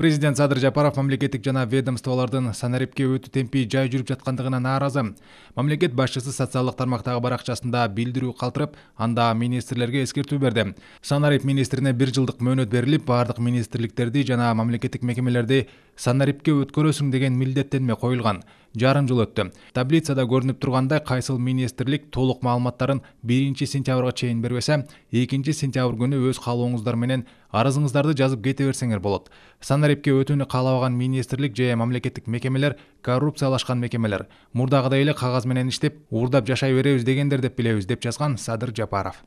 президент садыр жапаров мамлекеттик жана ведомстволордун санарипке өтүү темпи жай жүрүп жаткандыгына нааразы мамлекет башчысы социалдык тармактагы баракчасында билдирүү калтырып анда министрлерге эскертүү берди санарип министрине бир жылдык мөөнөт берилип баардык министрликтерди жана мамлекеттик мекемелерди санарипке өткөрөсүң деген милдеттенме коюлган жарым жыл өттү таблицада көрүнүп тургандай кайсыл министрлик толук маалыматтарын биринчи сентябрга чейин бербесе экинчи сентябрь күнү өз каалооңуздар менен арызыңыздарды жазып кете берсеңер болот санарипке өтүүнү каалабаган министрлик же мамлекеттик мекемелер коррупциялашкан мекемелер мурдагыдай эле кагаз менен иштеп уурдап жашай беребиз дегендер деп билебиз деп жазган садыр жапаров